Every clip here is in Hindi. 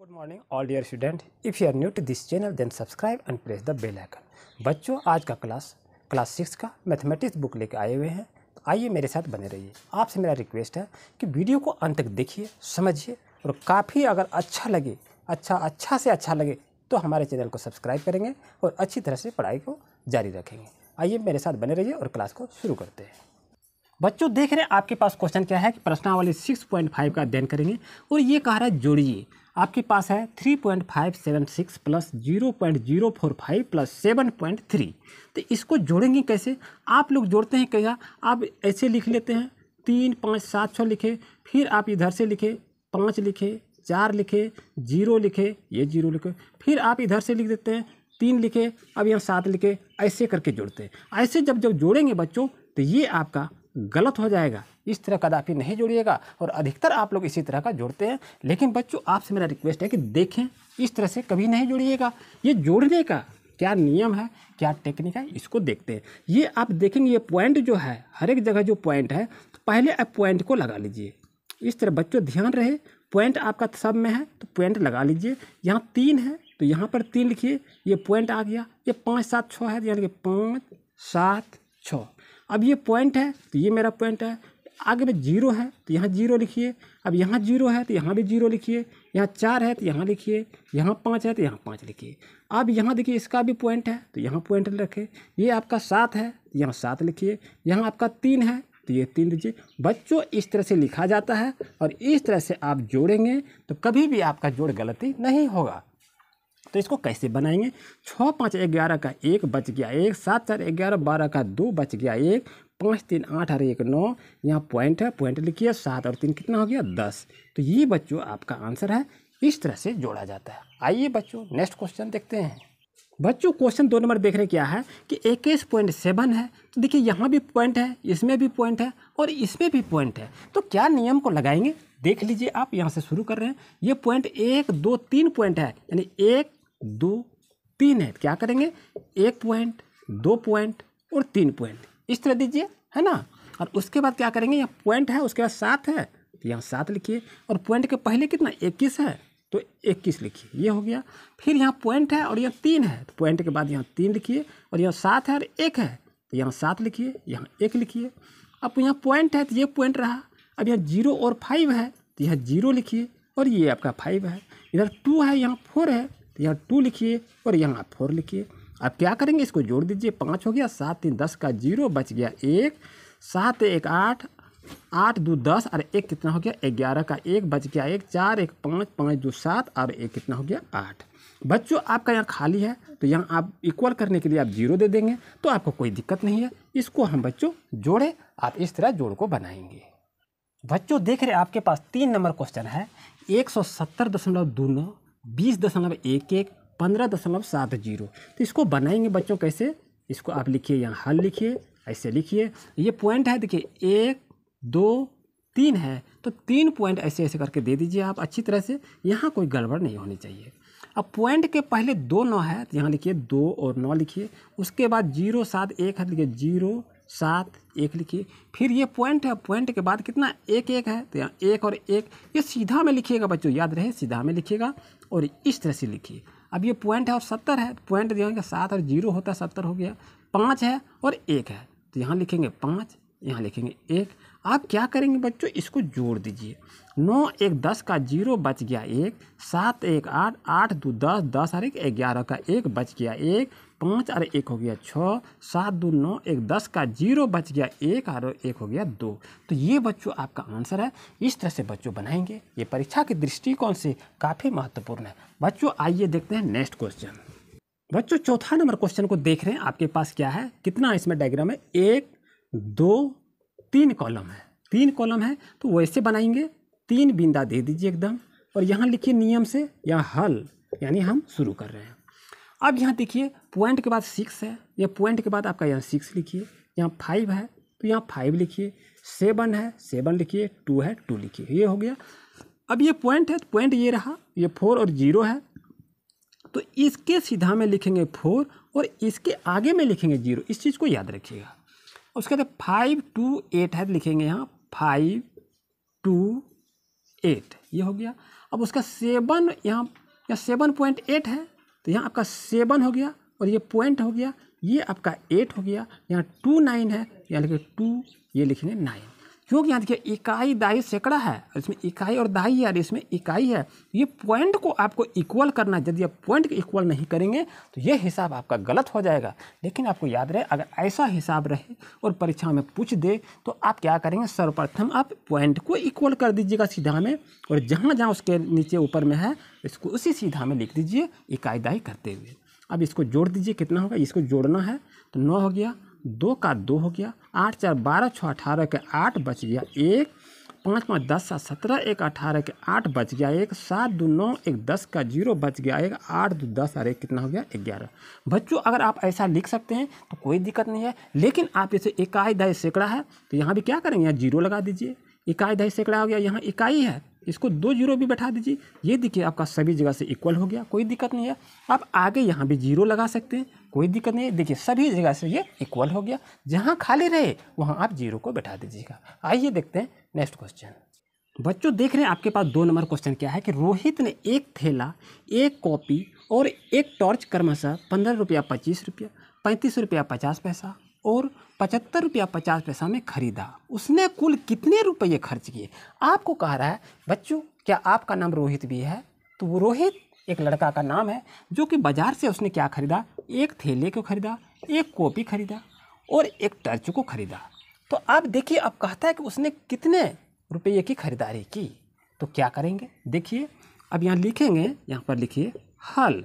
good morning all dear student if you are new to this channel then subscribe and press the bell icon बच्चों आज का क्लास क्लास सिक्स का मैथमेटिक्स बुक लेके आए हुए हैं तो आइए मेरे साथ बने रहिए आपसे मेरा रिक्वेस्ट है कि वीडियो को अंत तक देखिए समझिए और काफ़ी अगर अच्छा लगे अच्छा अच्छा से अच्छा लगे तो हमारे चैनल को सब्सक्राइब करेंगे और अच्छी तरह से पढ़ाई को जारी रखेंगे आइए मेरे साथ बने रहिए और क्लास को शुरू करते हैं बच्चों देख रहे हैं आपके पास क्वेश्चन क्या है कि प्रश्नावली सिक्स पॉइंट फाइव का अध्ययन करेंगे और ये कह रहा है जोड़िए आपके पास है three point five seven six plus zero point zero four five plus seven point three तो इसको जोड़ेंगे कैसे आप लोग जोड़ते हैं क्या आप ऐसे लिख लेते हैं तीन पाँच सात छः लिखे फिर आप इधर से लिखे पाँच लिखे चार लिखे जीरो लिखे ये जीरो लिखे फिर आप इधर से लिख देते हैं तीन लिखे अब यहाँ सात लिखे ऐसे करके जोड़ते हैं ऐसे जब जब जोड़ेंगे बच्चों तो ये आपका गलत हो जाएगा इस तरह कदापि नहीं जोड़िएगा और अधिकतर आप लोग इसी तरह का जोड़ते हैं लेकिन बच्चों आपसे मेरा रिक्वेस्ट है कि देखें इस तरह से कभी नहीं जोड़िएगा ये जोड़ने का क्या नियम है क्या टेक्निक है इसको देखते हैं ये आप देखेंगे ये पॉइंट जो है हर एक जगह जो पॉइंट है तो पहले आप पॉइंट को लगा लीजिए इस तरह बच्चों ध्यान रहे पॉइंट आपका सब में है तो पॉइंट लगा लीजिए यहाँ तीन है तो यहाँ पर तीन लिखिए ये पॉइंट आ गया ये पाँच सात छः है यानी कि पाँच सात छः अब ये पॉइंट है तो ये मेरा पॉइंट है आगे में जीरो है तो यहाँ जीरो लिखिए अब यहाँ जीरो है तो यहाँ भी जीरो लिखिए यहाँ चार है तो यहाँ लिखिए यहाँ पाँच है तो यहाँ पाँच लिखिए अब यहाँ देखिए इसका भी पॉइंट है तो यहाँ पॉइंट रखें ये आपका सात है तो यहाँ सात लिखिए यहाँ आपका तीन है तो ये तीन लीजिए बच्चों इस तरह से लिखा जाता है और इस तरह से आप जोड़ेंगे तो कभी भी आपका जोड़ गलती नहीं होगा तो इसको कैसे बनाएंगे छः पाँच ग्यारह का एक बच गया एक सात चार ग्यारह बारह का दो बच गया एक पाँच तीन आठ और एक नौ यहाँ पॉइंट है पॉइंट लिखिए सात और तीन कितना हो गया दस तो ये बच्चों आपका आंसर है इस तरह से जोड़ा जाता है आइए बच्चों नेक्स्ट क्वेश्चन देखते हैं बच्चों क्वेश्चन दो नंबर देख रहे क्या है कि इक्कीस पॉइंट सेवन है तो देखिए यहाँ भी पॉइंट है इसमें भी पॉइंट है और इसमें भी पॉइंट है तो क्या नियम को लगाएंगे देख लीजिए आप यहाँ से शुरू कर रहे हैं ये पॉइंट एक दो तीन पॉइंट है यानी एक दो तीन है क्या करेंगे एक पॉइंट दो पॉइंट और तीन पॉइंट इस तरह दीजिए है ना और उसके बाद क्या करेंगे यहाँ पॉइंट है उसके बाद सात है तो यहाँ सात लिखिए और पॉइंट के पहले कितना इक्कीस है तो इक्कीस लिखिए ये हो गया फिर यहाँ पॉइंट है और यहाँ तीन है तो पॉइंट के बाद यहाँ तीन लिखिए और यहाँ सात है और एक है तो यहाँ सात लिखिए यहाँ एक लिखिए अब यहाँ पॉइंट है तो ये पॉइंट रहा अब यहाँ जीरो और फाइव है तो यहाँ जीरो लिखिए और ये आपका फाइव है इधर टू है यहाँ फोर है तो यहाँ टू लिखिए और यहाँ फोर लिखिए अब क्या करेंगे इसको जोड़ दीजिए पाँच हो गया सात तीन दस का जीरो बच गया एक सात एक आठ आठ दो दस और एक कितना हो गया ग्यारह का एक बच गया एक चार एक पाँच पाँच दो सात और एक कितना हो गया आठ बच्चों आपका यहाँ खाली है तो यहाँ आप इक्वल करने के लिए आप जीरो दे देंगे तो आपको कोई दिक्कत नहीं है इसको हम बच्चों जोड़े आप इस तरह जोड़ को बनाएंगे बच्चों देख रहे आपके पास तीन नंबर क्वेश्चन है एक सौ सत्तर दशमलव दो नौ बीस दशमलव एक एक पंद्रह दशमलव सात जीरो तो इसको बनाएंगे बच्चों कैसे इसको आप लिखिए यहाँ हल लिखिए ऐसे लिखिए ये पॉइंट है देखिए एक दो तीन है तो तीन पॉइंट ऐसे ऐसे करके दे दीजिए आप अच्छी तरह से यहाँ कोई गड़बड़ नहीं होनी चाहिए अब पॉइंट के पहले दो नौ है तो यहाँ लिखिए दो और नौ लिखिए उसके बाद जीरो सात एक है लिखिए तो जीरो सात एक लिखिए फिर ये पॉइंट है पॉइंट के बाद कितना एक एक है तो यहाँ एक और एक ये सीधा में लिखिएगा बच्चों याद रहे सीधा में लिखिएगा और इस तरह से लिखिए अब ये पॉइंट है और सत्तर है पॉइंट देखेंगे सात और जीरो होता है सत्तर हो गया पाँच है और एक है तो यहाँ लिखेंगे पाँच यहाँ लिखेंगे एक आप क्या करेंगे बच्चों इसको जोड़ दीजिए नौ एक दस का जीरो बच गया एक सात एक आठ आठ दो दस दस और एक ग्यारह का एक बच गया एक पाँच और एक हो गया छः सात दो नौ एक दस का जीरो बच गया एक और एक हो गया दो तो ये बच्चों आपका आंसर है इस तरह से बच्चों बनाएंगे ये परीक्षा के दृष्टिकोण से काफ़ी महत्वपूर्ण है बच्चों आइए देखते हैं नेक्स्ट क्वेश्चन बच्चों चौथा नंबर क्वेश्चन को देख रहे हैं आपके पास क्या है कितना इसमें डायग्राम है एक दो तीन कॉलम है तीन कॉलम है तो वैसे बनाएंगे तीन बिंदा दे दीजिए एकदम और यहाँ लिखिए नियम से या हल यानी हम शुरू कर रहे हैं अब यहाँ देखिए पॉइंट के बाद सिक्स है या पॉइंट के बाद आपका यहाँ सिक्स लिखिए यहाँ फाइव है तो यहाँ फाइव लिखिए सेवन है सेवन लिखिए टू है टू लिखिए ये हो गया अब ये पॉइंट है तो पॉइंट ये रहा ये फोर और जीरो है तो इसके सीधा में लिखेंगे फोर और इसके आगे में लिखेंगे जीरो इस चीज़ को याद रखिएगा उसके बाद फाइव टू एट है तो लिखेंगे यहाँ फाइव टू एट ये हो गया अब उसका सेवन यहाँ या सेवन पॉइंट एट है तो यहाँ आपका सेवन हो गया और ये पॉइंट हो गया ये आपका एट हो गया यहाँ टू नाइन है यहाँ लिखे टू ये लिखेंगे नाइन क्योंकि यहाँ देखिए इकाई दाई सैकड़ा है इसमें इकाई और दाई है इसमें इकाई है ये पॉइंट को आपको इक्वल करना है यदि आप पॉइंट को इक्वल नहीं करेंगे तो ये हिसाब आपका गलत हो जाएगा लेकिन आपको याद रहे अगर ऐसा हिसाब रहे और परीक्षा में पूछ दे तो आप क्या करेंगे सर्वप्रथम आप पॉइंट को इक्वल कर दीजिएगा सीधा में और जहाँ जहाँ उसके नीचे ऊपर में है इसको उसी सीधा में लिख दीजिए इकाई दाई करते हुए अब इसको जोड़ दीजिए कितना होगा इसको जोड़ना है तो नौ हो गया दो का दो हो गया आठ चार बारह छः अठारह के आठ बच गया एक पाँच पाँच दस सात सत्रह एक अठारह के आठ बच गया एक सात दो नौ एक दस का जीरो बच गया एक आठ दो दस और एक कितना हो गया ग्यारह बच्चों अगर आप ऐसा लिख सकते हैं तो कोई दिक्कत नहीं है लेकिन आप जैसे इकाई दाई सैकड़ा है तो यहाँ भी क्या करेंगे यहाँ जीरो लगा दीजिए इकाई दाई सैकड़ा हो गया यहाँ इकाई है इसको दो जीरो भी बैठा दीजिए ये देखिए आपका सभी जगह से इक्वल हो गया कोई दिक्कत नहीं है आप आगे यहाँ भी जीरो लगा सकते हैं कोई दिक्कत नहीं देखिए सभी जगह से ये इक्वल हो गया जहाँ खाली रहे वहाँ आप जीरो को बैठा दीजिएगा आइए देखते हैं नेक्स्ट क्वेश्चन बच्चों देख रहे हैं आपके पास दो नंबर क्वेश्चन क्या है कि रोहित ने एक थैला एक कॉपी और एक टॉर्च क्रमशः पंद्रह रुपया पच्चीस रुपया पैंतीस रुपया पचास पैसा और पचहत्तर रुपया पचास पैसा में खरीदा उसने कुल कितने रुपये खर्च किए आपको कह रहा है बच्चों क्या आपका नाम रोहित भी है तो वो रोहित एक लड़का का नाम है जो कि बाज़ार से उसने क्या खरीदा एक थैले को खरीदा एक कॉपी खरीदा और एक टर्च को खरीदा तो आप देखिए अब कहता है कि उसने कितने रुपये की खरीदारी की तो क्या करेंगे देखिए अब यहाँ लिखेंगे यहाँ पर लिखिए हल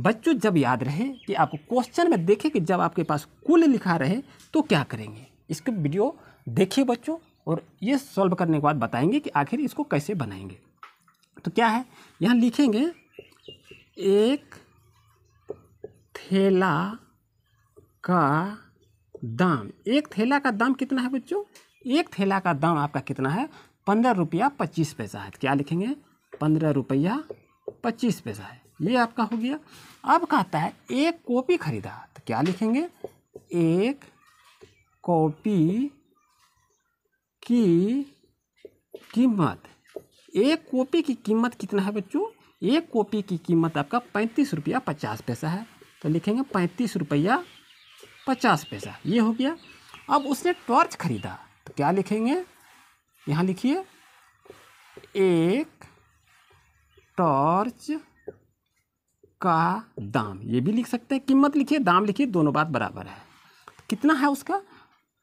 बच्चों जब याद रहे कि आपको क्वेश्चन में देखें कि जब आपके पास कुल लिखा रहे तो क्या करेंगे इसके वीडियो देखिए बच्चों और ये सॉल्व करने के बाद बताएंगे कि आखिर इसको कैसे बनाएंगे तो क्या है यहाँ लिखेंगे एक थैला का दाम एक थैला का दाम कितना है बच्चों एक थैला का दाम आपका कितना है पंद्रह रुपया पच्चीस पैसा है क्या लिखेंगे पंद्रह रुपया पच्चीस पैसा है ये आपका हो गया अब कहता है एक कॉपी खरीदा तो क्या लिखेंगे एक कॉपी की कीमत एक कॉपी की कीमत कितना है बच्चों एक कॉपी की कीमत आपका पैंतीस रुपया पचास पैसा है तो लिखेंगे पैंतीस रुपया पचास पैसा ये हो गया अब उसने टॉर्च खरीदा तो क्या लिखेंगे यहाँ लिखिए एक टॉर्च का दाम ये भी लिख सकते हैं कीमत लिखिए दाम लिखिए दोनों बात बराबर है तो कितना है उसका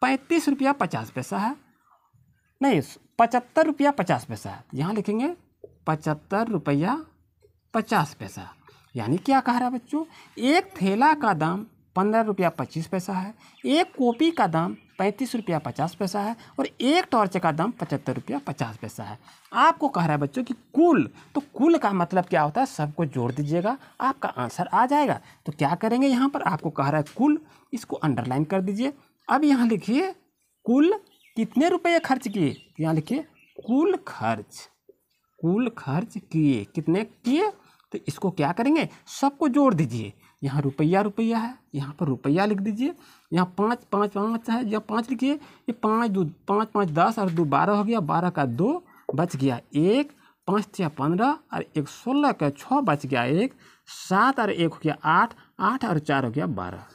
पैंतीस रुपया पचास पैसा है नहीं पचहत्तर रुपया पचास पैसा है यहाँ लिखेंगे पचहत्तर रुपया पचास पैसा यानी क्या कह रहा है बच्चों एक थैला का दाम पंद्रह रुपया पच्चीस पैसा है एक कॉपी का दाम पैंतीस रुपया पचास पैसा है और एक टॉर्च का दाम पचहत्तर रुपया पचास पैसा है आपको कह रहा है बच्चों कि कुल तो कुल का मतलब क्या होता है सबको जोड़ दीजिएगा आपका आंसर आ जाएगा तो क्या करेंगे यहाँ पर आपको कह रहा है कुल इसको अंडरलाइन कर दीजिए अब यहाँ लिखिए कुल कितने रुपये खर्च किए यहाँ लिखिए कुल खर्च कुल खर्च किए कितने किए तो इसको क्या करेंगे सबको जोड़ दीजिए यहाँ रुपया रुपया है यहाँ पर रुपया लिख दीजिए यहाँ पाँच पाँच पाँच है यहाँ पाँच लिखिए ये पाँच दो पाँच पाँच दस और दो बारह हो गया बारह का दो बच गया एक पाँच छः पंद्रह और एक सोलह का छः बच गया एक सात और एक हो गया आठ आठ और चार हो गया बारह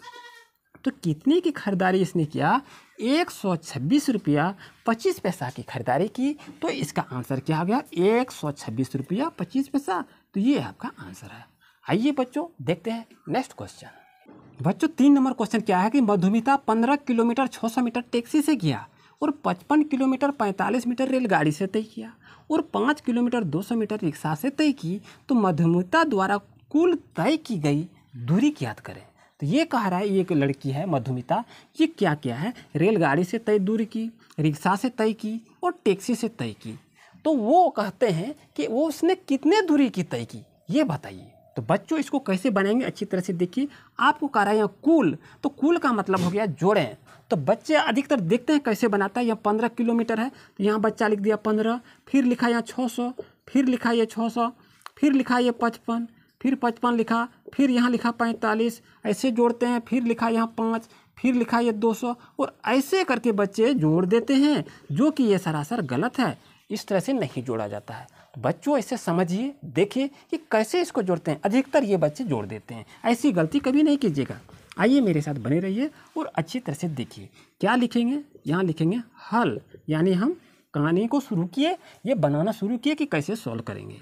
तो कितने की खरीदारी इसने किया एक सौ छब्बीस रुपया पच्चीस पैसा की खरीदारी की तो इसका आंसर क्या हो गया एक सौ छब्बीस रुपया पच्चीस पैसा तो ये आपका आंसर है आइए बच्चों देखते हैं नेक्स्ट क्वेश्चन बच्चों तीन नंबर क्वेश्चन क्या है कि मधुमिता पंद्रह किलोमीटर छः सौ मीटर टैक्सी से किया और पचपन किलोमीटर पैंतालीस मीटर रेलगाड़ी से तय किया और पाँच किलोमीटर दो सौ मीटर रिक्शा से तय की तो मधुमिता द्वारा कुल तय की गई दूरी याद करें तो ये कह रहा है ये एक लड़की है मधुमिता ये क्या क्या है रेलगाड़ी से तय दूरी की रिक्शा से तय की और टैक्सी से तय की तो वो कहते हैं कि वो उसने कितने दूरी की तय की ये बताइए तो बच्चों इसको कैसे बनाएंगे अच्छी तरह से देखिए आपको कह रहा है कूल तो कूल का मतलब हो गया जोड़ें तो बच्चे अधिकतर देखते हैं कैसे बनाता है यह पंद्रह किलोमीटर है तो यहाँ बच्चा लिख दिया पंद्रह फिर लिखा यहाँ छः सौ फिर लिखा ये छः सौ फिर लिखा ये पचपन फिर पचपन लिखा फिर यहाँ लिखा पैंतालीस ऐसे जोड़ते हैं फिर लिखा यहाँ पाँच फिर लिखा ये दो सौ और ऐसे करके बच्चे जोड़ देते हैं जो कि ये सरासर गलत है इस तरह से नहीं जोड़ा जाता है बच्चों इसे समझिए देखिए कि कैसे इसको जोड़ते हैं अधिकतर ये बच्चे जोड़ देते हैं ऐसी गलती कभी नहीं कीजिएगा आइए मेरे साथ बने रहिए और अच्छी तरह से देखिए क्या लिखेंगे यहाँ लिखेंगे हल यानी हम कहानी को शुरू किए ये बनाना शुरू किए कि कैसे सॉल्व करेंगे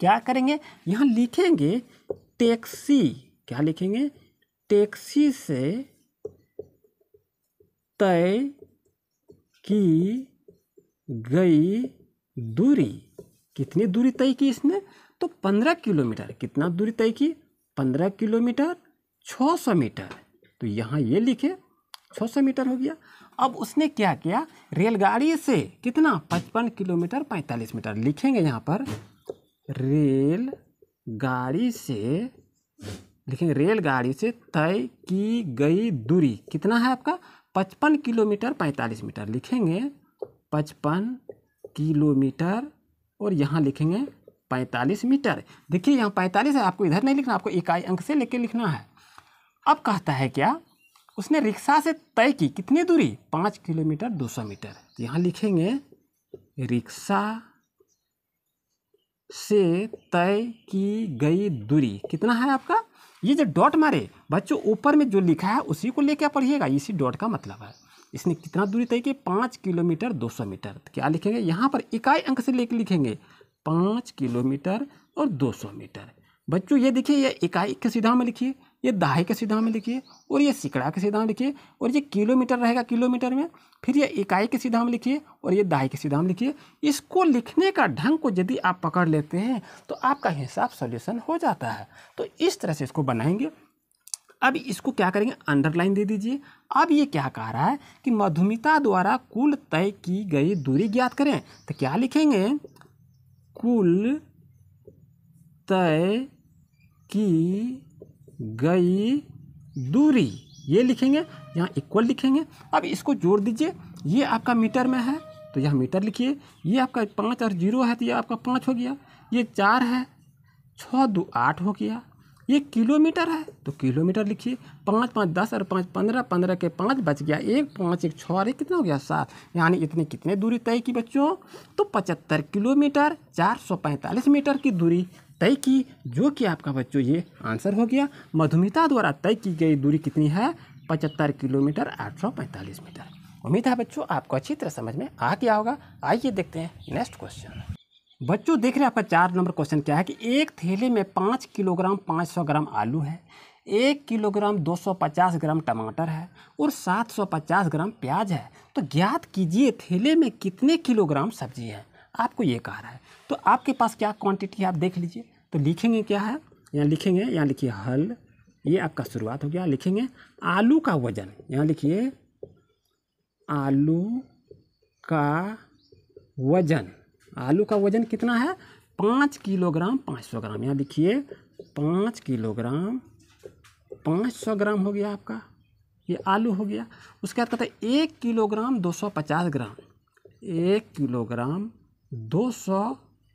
क्या करेंगे यहाँ लिखेंगे टैक्सी क्या लिखेंगे टैक्सी से तय की गई दूरी कितनी दूरी तय की इसने तो पंद्रह किलोमीटर कितना दूरी तय की पंद्रह किलोमीटर छः सौ मीटर तो यहाँ ये लिखे छः सौ मीटर हो गया अब उसने क्या किया रेलगाड़ी से कितना पचपन किलोमीटर पैंतालीस मीटर लिखेंगे यहाँ पर रेल गाड़ी से लिखेंगे रेलगाड़ी से तय की गई दूरी कितना है आपका पचपन किलोमीटर पैंतालीस मीटर लिखेंगे पचपन किलोमीटर और यहाँ लिखेंगे पैंतालीस मीटर देखिए यहाँ पैंतालीस है आपको इधर नहीं लिखना आपको इकाई अंक से लेके लिखना है अब कहता है क्या उसने रिक्शा से तय की कितनी दूरी पाँच किलोमीटर दो सौ मीटर तो यहाँ लिखेंगे रिक्शा से तय की गई दूरी कितना है आपका ये जो डॉट मारे बच्चों ऊपर में जो लिखा है उसी को लेकर पढ़िएगा इसी डॉट का मतलब है इसने कितना दूरी तय की पाँच किलोमीटर दो सौ मीटर तो क्या लिखेंगे यहाँ पर इकाई अंक से लेकर लिखेंगे पाँच किलोमीटर और दो सौ मीटर बच्चों ये देखिए ये इकाई के सीधा में लिखिए ये दाहे के सीधा में लिखिए और ये सिकड़ा के सीधा में लिखिए और ये किलोमीटर रहेगा किलोमीटर में फिर ये इकाई के सीधा में लिखिए और ये दहाई के सीधा में लिखिए इसको लिखने का ढंग को यदि आप पकड़ लेते हैं तो आपका हिसाब सॉल्यूशन हो जाता है तो इस तरह से इसको बनाएंगे अब इसको क्या करेंगे अंडरलाइन दे दीजिए अब ये क्या कह रहा है कि मधुमिता द्वारा कुल तय की गई दूरी ज्ञात करें तो क्या लिखेंगे कुल तय की गई दूरी ये लिखेंगे यहाँ इक्वल लिखेंगे अब इसको जोड़ दीजिए ये आपका मीटर में है तो यहाँ मीटर लिखिए ये आपका पाँच और जीरो है तो ये आपका पाँच हो गया ये चार है छः दो आठ हो गया ये किलोमीटर है तो किलोमीटर लिखिए पाँच पाँच दस और पाँच पंद्रह पंद्रह के पाँच बच गया एक पाँच एक छः और एक कितना हो गया सात यानी इतनी कितने दूरी तय की बच्चों तो पचहत्तर किलोमीटर चार सौ पैंतालीस मीटर की दूरी तय की जो कि आपका बच्चों ये आंसर हो गया मधुमिता द्वारा तय की गई दूरी कितनी है पचहत्तर किलोमीटर आठ सौ पैंतालीस मीटर उम्मीद है बच्चों आपको अच्छी तरह समझ में आ गया होगा आइए देखते हैं नेक्स्ट क्वेश्चन बच्चों देख रहे हैं आपका चार नंबर क्वेश्चन क्या है कि एक थैले में पाँच किलोग्राम पाँच सौ ग्राम आलू है एक किलोग्राम दो सौ पचास ग्राम टमाटर है और सात सौ पचास ग्राम प्याज है तो ज्ञात कीजिए थैले में कितने किलोग्राम सब्जी है आपको ये कह रहा है तो आपके पास क्या क्वांटिटी है आप देख लीजिए तो लिखेंगे क्या है यहाँ लिखेंगे यहाँ लिखिए हल ये आपका शुरुआत हो गया लिखेंगे आलू का वजन यहाँ लिखिए आलू का वजन आलू का वज़न कितना है पाँच किलोग्राम पाँच सौ ग्राम यहाँ लिखिए पाँच किलोग्राम पाँच सौ ग्राम हो गया आपका ये आलू हो गया उसके बाद कहते हैं एक किलोग्राम दो सौ पचास ग्राम एक किलोग्राम दो सौ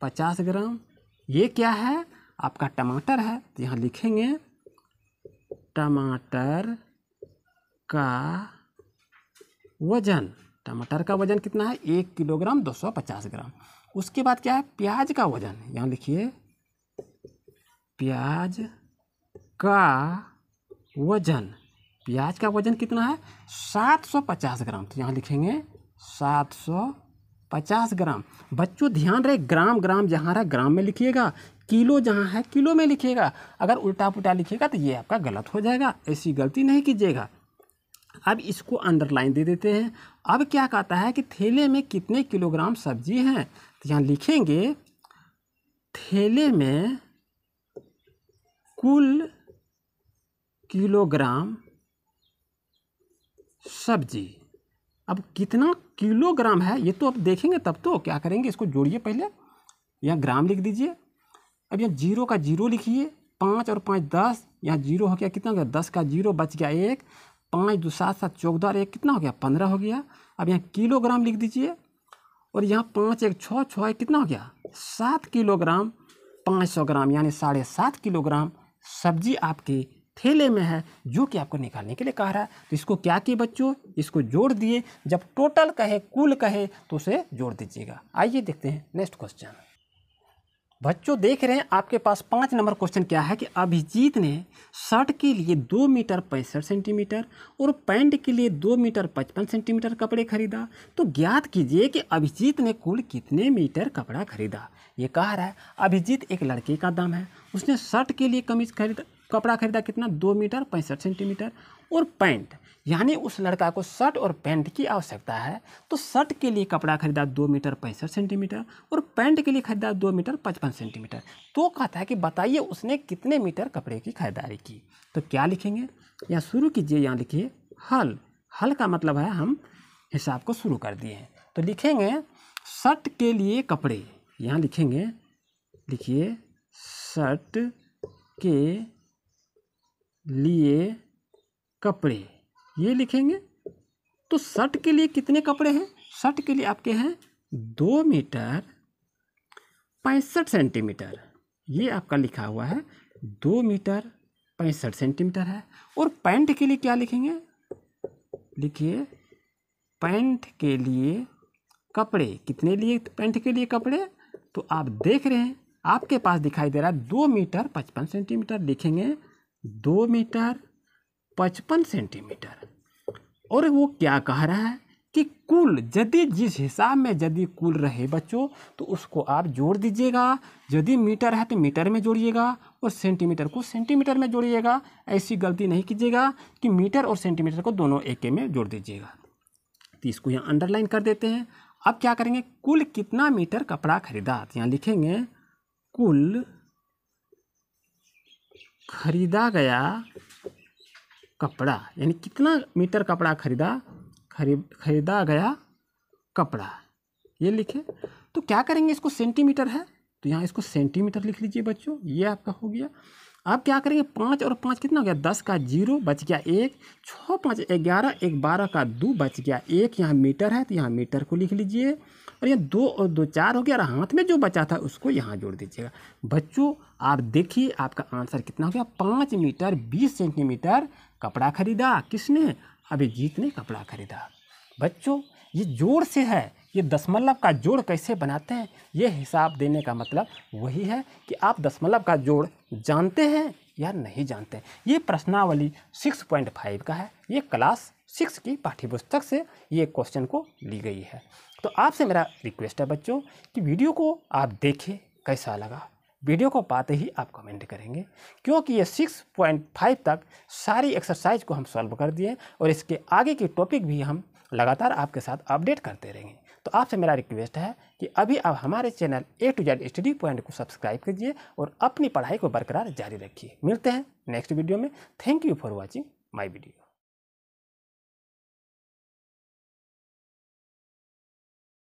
पचास ग्राम ये क्या है आपका टमाटर है तो यहाँ लिखेंगे टमाटर का वज़न टमाटर का वज़न कितना है एक किलोग्राम दो सौ पचास ग्राम उसके बाद क्या है प्याज का वज़न यहाँ लिखिए प्याज का वज़न प्याज का वज़न कितना है सात सौ पचास ग्राम तो यहाँ लिखेंगे सात सौ पचास ग्राम बच्चों ध्यान रहे ग्राम ग्राम जहाँ रहा ग्राम में लिखिएगा किलो जहाँ है किलो में लिखिएगा अगर उल्टा पुल्टा लिखिएगा तो ये आपका गलत हो जाएगा ऐसी गलती नहीं कीजिएगा अब इसको अंडरलाइन दे देते हैं अब क्या कहता है कि थैले में कितने किलोग्राम सब्जी है तो यहाँ लिखेंगे थैले में कुल किलोग्राम सब्जी अब कितना किलोग्राम है ये तो अब देखेंगे तब तो क्या करेंगे इसको जोड़िए पहले यहाँ ग्राम लिख दीजिए अब यहाँ जीरो का जीरो लिखिए पाँच और पाँच दस यहाँ जीरो हो गया कितना गया दस का जीरो बच गया एक पाँच दो सात सात चौकदार एक कितना हो गया पंद्रह हो गया अब यहाँ किलोग्राम लिख दीजिए और यहाँ पाँच एक छः छः एक कितना हो गया सात किलोग्राम पाँच सौ ग्राम यानी साढ़े सात किलोग्राम सब्जी आपके थैले में है जो कि आपको निकालने के लिए कह रहा है तो इसको क्या किए बच्चों इसको जोड़ दिए जब टोटल कहे कुल कहे तो उसे जोड़ दीजिएगा आइए देखते हैं नेक्स्ट क्वेश्चन बच्चों देख रहे हैं आपके पास पाँच नंबर क्वेश्चन क्या है कि अभिजीत ने शर्ट के लिए दो मीटर पैंसठ सेंटीमीटर और पैंट के लिए दो मीटर पचपन सेंटीमीटर कपड़े खरीदा तो ज्ञात कीजिए कि अभिजीत ने कुल कितने मीटर कपड़ा खरीदा ये कह रहा है अभिजीत एक लड़के का दाम है उसने शर्ट के लिए कमीज खरीदा कपड़ा खरीदा कितना दो मीटर पैंसठ सेंटीमीटर और पैंट यानी उस लड़का को शर्ट और पैंट की आवश्यकता है तो शर्ट के लिए कपड़ा खरीदा दो मीटर पैंसठ सेंटीमीटर और पैंट के लिए खरीदा दो मीटर पचपन सेंटीमीटर तो कहता है कि बताइए उसने कितने मीटर कपड़े की खरीदारी की तो क्या लिखेंगे या शुरू कीजिए यहाँ लिखिए हल हल का मतलब है हम हिसाब को शुरू कर दिए हैं तो लिखेंगे शर्ट के लिए कपड़े यहाँ लिखेंगे लिखिए शर्ट के लिए कपड़े ये लिखेंगे तो शर्ट के लिए कितने कपड़े हैं शर्ट के लिए आपके हैं दो मीटर पैंसठ सेंटीमीटर ये आपका लिखा हुआ है दो मीटर पैंसठ सेंटीमीटर है और पैंट के लिए क्या लिखेंगे लिखिए पैंट के लिए कपड़े कितने लिए पैंट के लिए कपड़े तो आप देख रहे हैं आपके पास दिखाई दे रहा है दो मीटर पचपन सेंटीमीटर लिखेंगे दो मीटर पचपन सेंटीमीटर और वो क्या कह रहा है कि कुल यदि जिस हिसाब में यदि कुल रहे बच्चों तो उसको आप जोड़ दीजिएगा यदि मीटर है तो मीटर में जोड़िएगा और सेंटीमीटर को सेंटीमीटर में जोड़िएगा ऐसी गलती नहीं कीजिएगा कि मीटर और सेंटीमीटर को दोनों एके में जोड़ दीजिएगा तो इसको यहाँ अंडरलाइन कर देते हैं अब क्या करेंगे कुल कितना मीटर कपड़ा खरीदा तो यहाँ लिखेंगे कुल खरीदा गया कपड़ा यानी कितना मीटर कपड़ा खरीदा खरीद खरीदा गया कपड़ा ये लिखे तो क्या करेंगे इसको सेंटीमीटर है तो यहाँ इसको सेंटीमीटर लिख लीजिए बच्चों ये आपका हो गया अब क्या करेंगे पाँच और पाँच कितना हो गया दस का जीरो बच गया एक छः पाँच ग्यारह एक बारह का दो बच गया एक यहाँ मीटर है तो यहाँ मीटर को लिख लीजिए और यहाँ दो और दो चार हो गया और हाथ में जो बचा था उसको यहाँ जोड़ दीजिएगा बच्चों आप देखिए आपका आंसर कितना हो गया पाँच मीटर बीस सेंटीमीटर कपड़ा खरीदा किसने अभिजीत ने कपड़ा खरीदा बच्चों ये जोड़ से है ये दशमलव का जोड़ कैसे बनाते हैं ये हिसाब देने का मतलब वही है कि आप दशमलव का जोड़ जानते हैं या नहीं जानते ये प्रश्नावली 6.5 का है ये क्लास सिक्स की पाठ्यपुस्तक से ये क्वेश्चन को ली गई है तो आपसे मेरा रिक्वेस्ट है बच्चों कि वीडियो को आप देखें कैसा लगा वीडियो को पाते ही आप कमेंट करेंगे क्योंकि ये 6.5 तक सारी एक्सरसाइज को हम सॉल्व कर दिए और इसके आगे के टॉपिक भी हम लगातार आपके साथ अपडेट करते रहेंगे तो आपसे मेरा रिक्वेस्ट है कि अभी आप हमारे channel A to Z study point को सब्सक्राइब कीजिए और अपनी पढ़ाई को बरकरार जारी रखिए मिलते हैं नेक्स्ट वीडियो में thank you for watching my video